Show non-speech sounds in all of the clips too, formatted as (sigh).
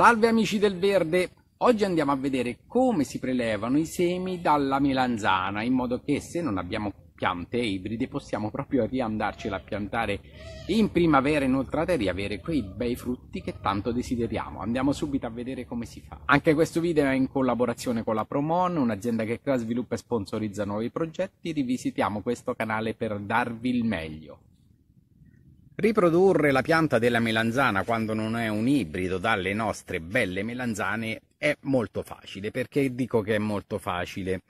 Salve amici del verde! Oggi andiamo a vedere come si prelevano i semi dalla melanzana in modo che se non abbiamo piante ibride possiamo proprio riandarcela a piantare in primavera inoltrate e riavere quei bei frutti che tanto desideriamo. Andiamo subito a vedere come si fa. Anche questo video è in collaborazione con la Promon, un'azienda che crea, sviluppa e sponsorizza nuovi progetti. Rivisitiamo questo canale per darvi il meglio. Riprodurre la pianta della melanzana quando non è un ibrido dalle nostre belle melanzane è molto facile. Perché dico che è molto facile?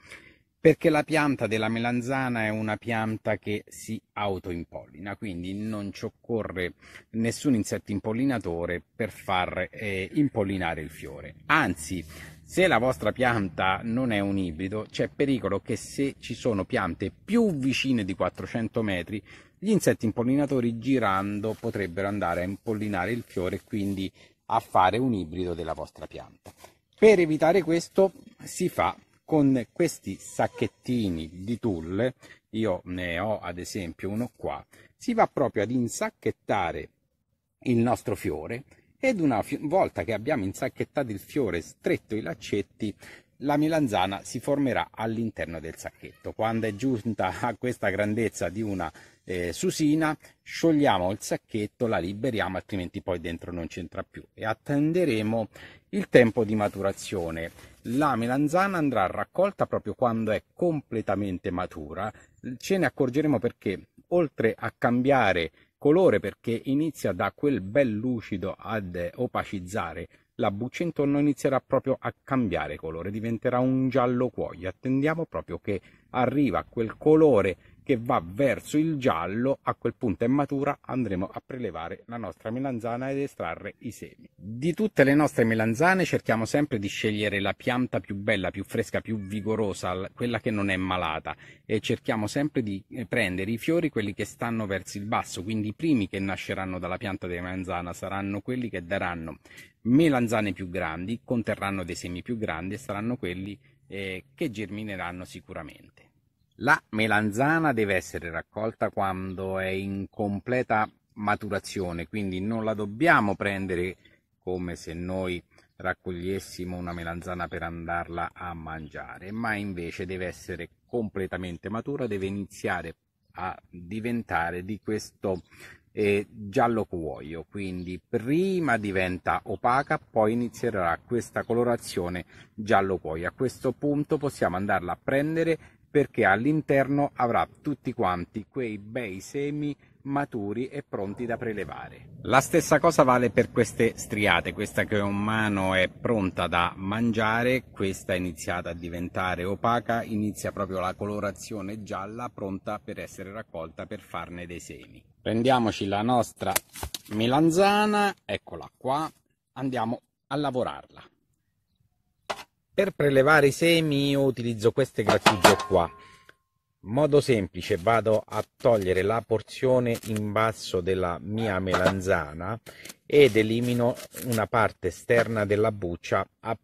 perché la pianta della melanzana è una pianta che si autoimpollina, quindi non ci occorre nessun insetto impollinatore per far eh, impollinare il fiore. Anzi, se la vostra pianta non è un ibrido, c'è pericolo che se ci sono piante più vicine di 400 metri, gli insetti impollinatori girando potrebbero andare a impollinare il fiore e quindi a fare un ibrido della vostra pianta. Per evitare questo si fa con questi sacchettini di tulle, io ne ho ad esempio uno qua, si va proprio ad insacchettare il nostro fiore ed una volta che abbiamo insacchettato il fiore stretto i laccetti la melanzana si formerà all'interno del sacchetto. Quando è giunta (laughs) a questa grandezza di una eh, susina, sciogliamo il sacchetto, la liberiamo, altrimenti poi dentro non c'entra più e attenderemo il tempo di maturazione. La melanzana andrà raccolta proprio quando è completamente matura. Ce ne accorgeremo perché oltre a cambiare colore perché inizia da quel bel lucido ad opacizzare la buccia intorno inizierà proprio a cambiare colore, diventerà un giallo cuoio. Attendiamo proprio che arriva quel colore che va verso il giallo, a quel punto è matura, andremo a prelevare la nostra melanzana ed estrarre i semi. Di tutte le nostre melanzane cerchiamo sempre di scegliere la pianta più bella, più fresca, più vigorosa, quella che non è malata e cerchiamo sempre di eh, prendere i fiori, quelli che stanno verso il basso, quindi i primi che nasceranno dalla pianta di melanzana saranno quelli che daranno melanzane più grandi, conterranno dei semi più grandi e saranno quelli eh, che germineranno sicuramente. La melanzana deve essere raccolta quando è in completa maturazione, quindi non la dobbiamo prendere come se noi raccogliessimo una melanzana per andarla a mangiare, ma invece deve essere completamente matura, deve iniziare a diventare di questo eh, giallo cuoio, quindi prima diventa opaca, poi inizierà questa colorazione giallo cuoio. A questo punto possiamo andarla a prendere perché all'interno avrà tutti quanti quei bei semi maturi e pronti da prelevare. La stessa cosa vale per queste striate, questa che ho in mano è pronta da mangiare, questa è iniziata a diventare opaca, inizia proprio la colorazione gialla pronta per essere raccolta per farne dei semi. Prendiamoci la nostra melanzana, eccola qua, andiamo a lavorarla. Per prelevare i semi io utilizzo queste grattugie qua. Modo semplice, vado a togliere la porzione in basso della mia melanzana ed elimino una parte esterna della buccia a,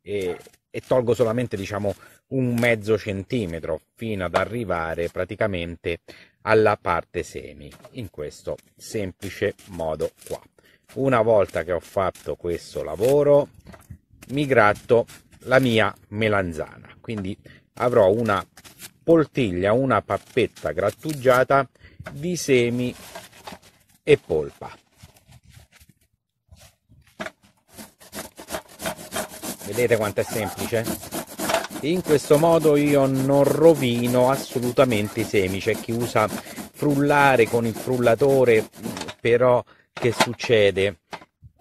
e, e, tolgo solamente diciamo un mezzo centimetro fino ad arrivare praticamente alla parte semi in questo semplice modo qua. Una volta che ho fatto questo lavoro mi gratto la mia melanzana. Quindi avrò una poltiglia, una pappetta grattugiata di semi e polpa. Vedete quanto è semplice? In questo modo io non rovino assolutamente i semi, c'è chi usa frullare con il frullatore, però che succede?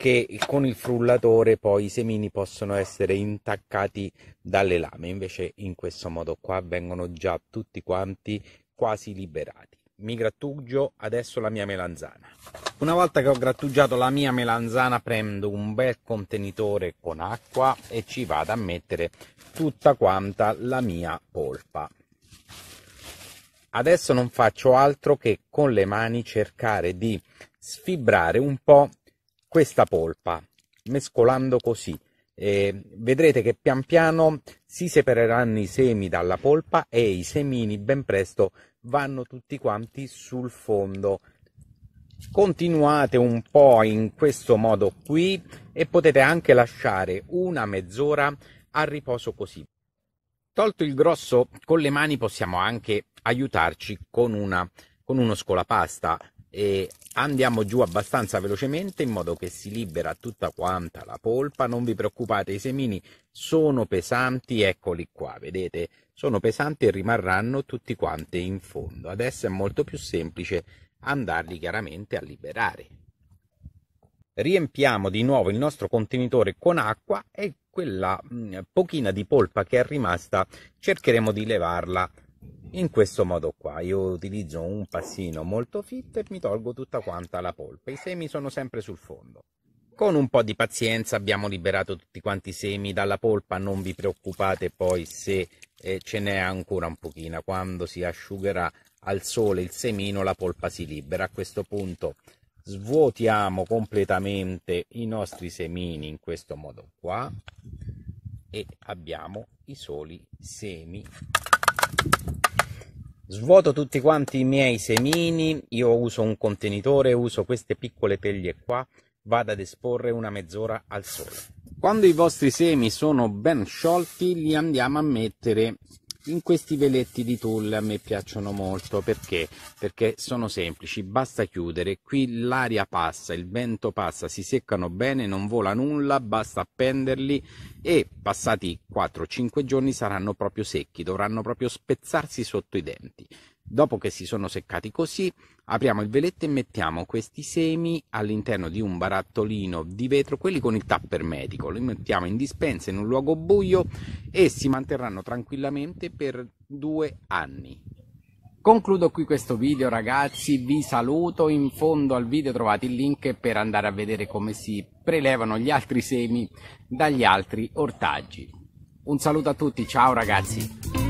che con il frullatore poi i semini possono essere intaccati dalle lame, invece in questo modo qua vengono già tutti quanti quasi liberati. Mi grattugio adesso la mia melanzana. Una volta che ho grattugiato la mia melanzana prendo un bel contenitore con acqua e ci vado a mettere tutta quanta la mia polpa. Adesso non faccio altro che con le mani cercare di sfibrare un po' questa polpa, mescolando così. E vedrete che pian piano si separeranno i semi dalla polpa e i semini ben presto vanno tutti quanti sul fondo. Continuate un po' in questo modo qui e potete anche lasciare una mezz'ora a riposo così. Tolto il grosso con le mani possiamo anche aiutarci con, una, con uno scolapasta e andiamo giù abbastanza velocemente in modo che si libera tutta quanta la polpa non vi preoccupate i semini sono pesanti eccoli qua vedete sono pesanti e rimarranno tutti quanti in fondo adesso è molto più semplice andarli chiaramente a liberare riempiamo di nuovo il nostro contenitore con acqua e quella mm, pochina di polpa che è rimasta cercheremo di levarla in questo modo qua io utilizzo un passino molto fitto e mi tolgo tutta quanta la polpa i semi sono sempre sul fondo con un po' di pazienza abbiamo liberato tutti quanti i semi dalla polpa non vi preoccupate poi se eh, ce n'è ancora un pochino quando si asciugherà al sole il semino la polpa si libera a questo punto svuotiamo completamente i nostri semini in questo modo qua e abbiamo i soli semi Svuoto tutti quanti i miei semini, io uso un contenitore, uso queste piccole teglie qua, vado ad esporre una mezz'ora al sole. Quando i vostri semi sono ben sciolti li andiamo a mettere in questi veletti di tulle a me piacciono molto perché? Perché sono semplici, basta chiudere, qui l'aria passa, il vento passa, si seccano bene, non vola nulla, basta appenderli e passati 4-5 giorni saranno proprio secchi, dovranno proprio spezzarsi sotto i denti. Dopo che si sono seccati così, apriamo il veletto e mettiamo questi semi all'interno di un barattolino di vetro, quelli con il tapper medico. Li mettiamo in dispensa in un luogo buio e si manterranno tranquillamente per due anni. Concludo qui questo video ragazzi, vi saluto, in fondo al video trovate il link per andare a vedere come si prelevano gli altri semi dagli altri ortaggi. Un saluto a tutti, ciao ragazzi!